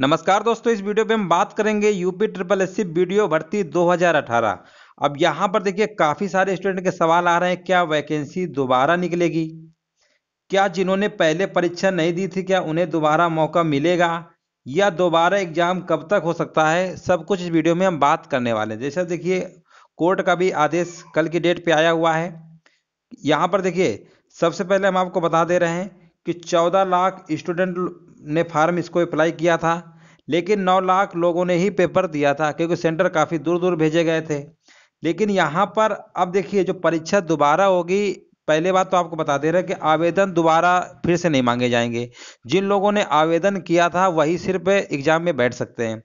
नमस्कार दोस्तों इस वीडियो पे हम बात करेंगे UP triple S C video भर्ती 2018 अब यहाँ पर देखिए काफ़ी सारे स्टूडेंट के सवाल आ रहे हैं क्या वैकेंसी दोबारा निकलेगी क्या जिन्होंने पहले परीक्षा नहीं दी थी क्या उन्हें दोबारा मौका मिलेगा या दोबारा एग्जाम कब तक हो सकता है सब कुछ इस वीडियो में हम बात करने वाले हैं जैसा देखिए कोर्ट का भी आदेश कल की डेट पर आया हुआ है यहाँ पर देखिए सबसे पहले हम आपको बता दे रहे हैं कि 14 लाख स्टूडेंट ने फार्म इसको अप्लाई किया था लेकिन 9 लाख लोगों ने ही पेपर दिया था क्योंकि सेंटर काफ़ी दूर दूर भेजे गए थे लेकिन यहाँ पर अब देखिए जो परीक्षा दोबारा होगी पहले बात तो आपको बता दे रहे कि आवेदन दोबारा फिर से नहीं मांगे जाएंगे जिन लोगों ने आवेदन किया था वही सिर्फ एग्जाम में बैठ सकते हैं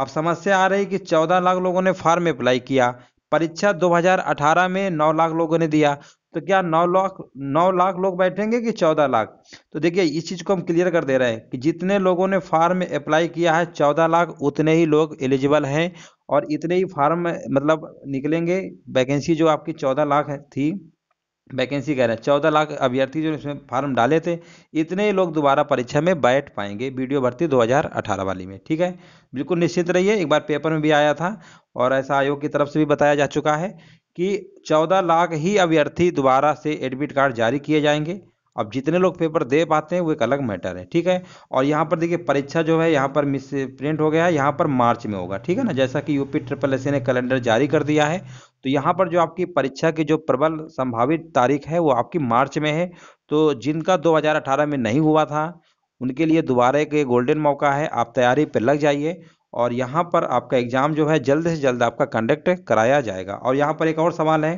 अब समस्या आ रही कि 14 लाख लोगों ने फार्म अप्लाई किया परीक्षा 2018 में 9 लाख लोगों ने दिया तो क्या नौ लाख नौ लाख लोग बैठेंगे कि चौदह लाख तो देखिए इस चीज़ को हम क्लियर कर दे रहे हैं कि जितने लोगों ने फार्म अप्लाई किया है चौदह लाख उतने ही लोग एलिजिबल हैं और इतने ही फार्म मतलब निकलेंगे वैकेंसी जो आपकी चौदह लाख थी वैकेंसी कह रहे हैं चौदह लाख अभ्यर्थी जो इसमें फार्म डाले थे इतने ही लोग दोबारा परीक्षा में बैठ पाएंगे वीडियो भर्ती 2018 वाली में ठीक है बिल्कुल निश्चित रहिए एक बार पेपर में भी आया था और ऐसा आयोग की तरफ से भी बताया जा चुका है कि 14 लाख ही अभ्यर्थी दोबारा से एडमिट कार्ड जारी किए जाएंगे अब जितने लोग पेपर दे पाते हैं वो एक अलग मैटर है ठीक है और यहाँ पर देखिए परीक्षा जो है यहाँ पर मिस प्रिंट हो गया है यहाँ पर मार्च में होगा ठीक है ना जैसा कि यूपी ट्रिपल एस ने कैलेंडर जारी कर दिया है तो यहाँ पर जो आपकी परीक्षा की जो प्रबल संभावित तारीख है वो आपकी मार्च में है तो जिनका दो में नहीं हुआ था उनके लिए दोबारा एक गोल्डन मौका है आप तैयारी पर लग जाइए और यहाँ पर आपका एग्ज़ाम जो है जल्द से जल्द आपका कंडक्ट कराया जाएगा और यहाँ पर एक और सवाल है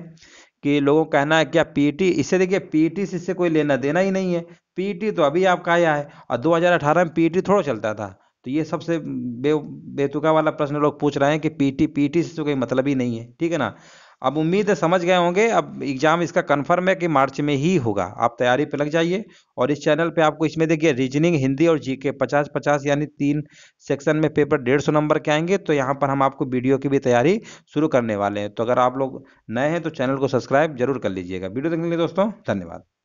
कि लोगों का कहना है क्या पीटी इससे देखिए पीटी से इससे कोई लेना देना ही नहीं है पीटी तो अभी आपका आया है और 2018 में पीटी थोड़ा चलता था तो ये सबसे बे बेतुका वाला प्रश्न लोग पूछ रहे हैं कि पीटी पीटी से तो कोई मतलब ही नहीं है ठीक है ना अब उम्मीद समझ गए होंगे अब एग्ज़ाम इसका कन्फर्म है कि मार्च में ही होगा आप तैयारी पे लग जाइए और इस चैनल पे आपको इसमें देखिए रीजनिंग हिंदी और जीके पचास पचास यानी तीन सेक्शन में पेपर डेढ़ सौ नंबर के आएंगे तो यहाँ पर हम आपको वीडियो की भी तैयारी शुरू करने वाले हैं तो अगर आप लोग नए हैं तो चैनल को सब्सक्राइब जरूर कर लीजिएगा वीडियो देखने के लिए दोस्तों धन्यवाद